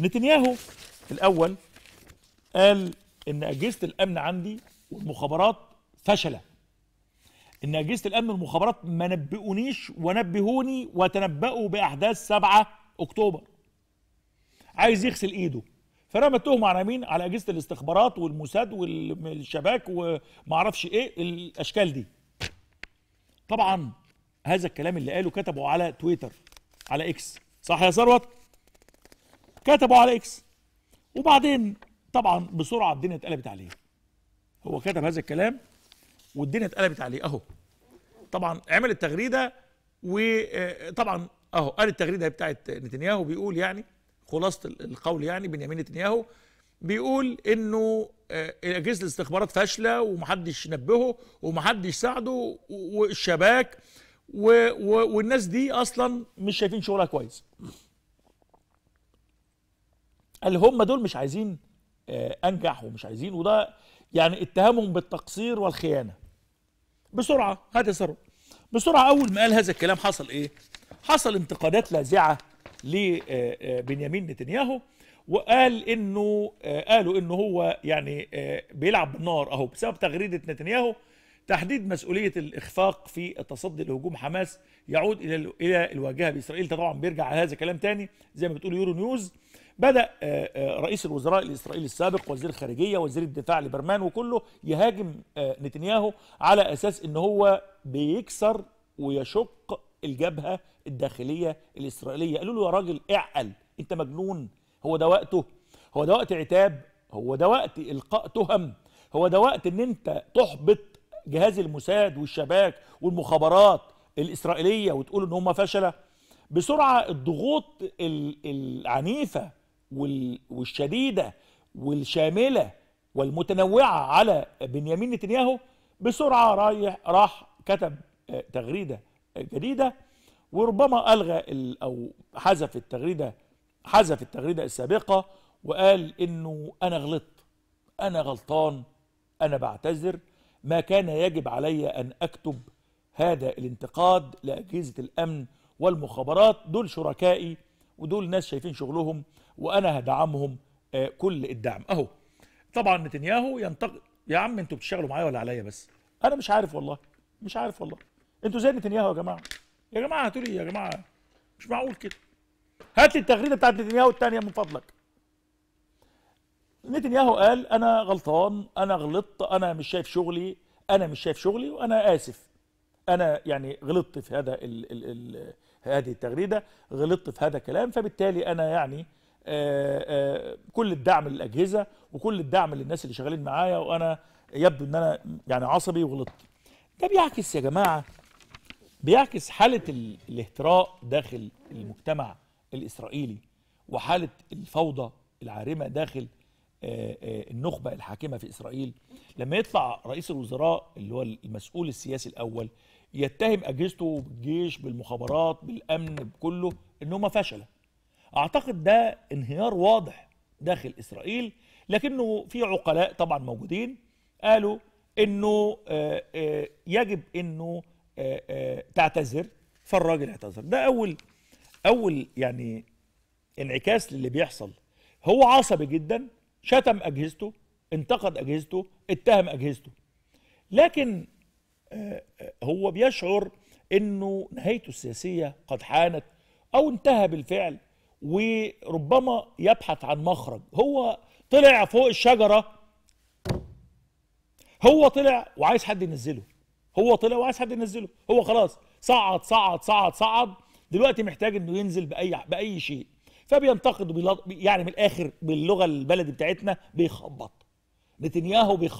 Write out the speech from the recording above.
نتنياهو الاول قال ان اجهزه الامن عندي والمخابرات فشله ان اجهزه الامن والمخابرات ما نبئونيش ونبهوني وتنبأوا باحداث 7 اكتوبر عايز يغسل ايده فرمى التهمه على مين على اجهزه الاستخبارات والموساد والشباك وما اعرفش ايه الاشكال دي طبعا هذا الكلام اللي قاله كتبه على تويتر على اكس صح يا ثروت كتبوا على اكس وبعدين طبعا بسرعه الدنيا اتقلبت عليه هو كتب هذا الكلام والدنيا اتقلبت عليه اهو طبعا عمل التغريده وطبعا آه، اهو قال التغريده بتاعت نتنياهو بيقول يعني خلاصه القول يعني بنيامين نتنياهو بيقول انه اجهزه الاستخبارات فاشله ومحدش نبهه ومحدش ساعده والشباك والناس دي اصلا مش شايفين شغلها كويس قال هم دول مش عايزين آه، انجح ومش عايزين وده يعني اتهمهم بالتقصير والخيانه بسرعه هات يا ساره بسرعه اول ما قال هذا الكلام حصل ايه حصل انتقادات لاذعه لبنيامين آه، آه، نتنياهو وقال انه قالوا انه هو يعني بيلعب بالنار اهو بسبب تغريده نتنياهو تحديد مسؤوليه الاخفاق في التصدي لهجوم حماس يعود الى الى الواجهه باسرائيل طبعا بيرجع على هذا كلام تاني زي ما بتقول يورو نيوز بدا آه، آه، رئيس الوزراء الاسرائيلي السابق وزير الخارجيه وزير الدفاع ليبرمان وكله يهاجم آه، نتنياهو على اساس ان هو بيكسر ويشق الجبهه الداخليه الاسرائيليه قالوا له يا راجل اعقل انت مجنون هو ده وقته هو ده وقت عتاب هو ده وقت القاء تهم هو ده وقت ان انت تحبط جهاز الموساد والشباك والمخابرات الاسرائيليه وتقول ان هم فشله بسرعه الضغوط العنيفه والشديده والشامله والمتنوعه على بنيامين نتنياهو بسرعه رايح راح كتب آه، تغريده جديده وربما الغى او حذف التغريده حذف التغريده السابقه وقال انه انا غلطت انا غلطان انا بعتذر ما كان يجب علي أن أكتب هذا الانتقاد لأجهزة الأمن والمخابرات دول شركائي ودول ناس شايفين شغلهم وأنا هدعمهم آه، كل الدعم أهو طبعا نتنياهو ينتقد يا عم انتوا بتشتغلوا معايا ولا عليا بس انا مش عارف والله مش عارف والله انتوا زي نتنياهو يا جماعه يا جماعه هاتوا لي يا جماعه مش معقول كده هات لي التغريده بتاعت نتنياهو الثانيه من فضلك نتنياهو قال انا غلطان انا غلطت انا مش شايف شغلي انا مش شايف شغلي وانا اسف انا يعني غلطت في هذا الـ الـ الـ هذه التغريده غلطت في هذا الكلام فبالتالي انا يعني آآ آه، آآ آه، كل الدعم للاجهزه وكل الدعم للناس اللي شغالين معايا وانا يبدو ان انا يعني عصبي وغلطت ده بيعكس يا جماعه بيعكس حاله الاهتراء داخل المجتمع الاسرائيلي وحاله الفوضى العارمه داخل آه، آه، النخبه الحاكمه في اسرائيل لما يطلع رئيس الوزراء اللي هو المسؤول السياسي الاول يتهم اجهزته بالجيش بالمخابرات بالامن بكله ان هم فشله اعتقد ده انهيار واضح داخل اسرائيل لكنه في عقلاء طبعا موجودين قالوا انه آه، يجب انه تعتذر فالراجل اعتذر ده اول اول يعني انعكاس للي بيحصل هو عصبي جدا شتم اجهزته انتقد اجهزته اتهم اجهزته لكن آه، آه، هو بيشعر انه نهايته السياسيه قد حانت او انتهى بالفعل وربما يبحث عن مخرج هو طلع فوق الشجره هو طلع وعايز حد ينزله هو طلع وعايز حد ينزله هو خلاص صعد صعد صعد صعد دلوقتي محتاج انه ينزل باي باي شيء فبينتقد يعني من الاخر باللغه البلدي بتاعتنا بيخبط نتنياهو بيخبط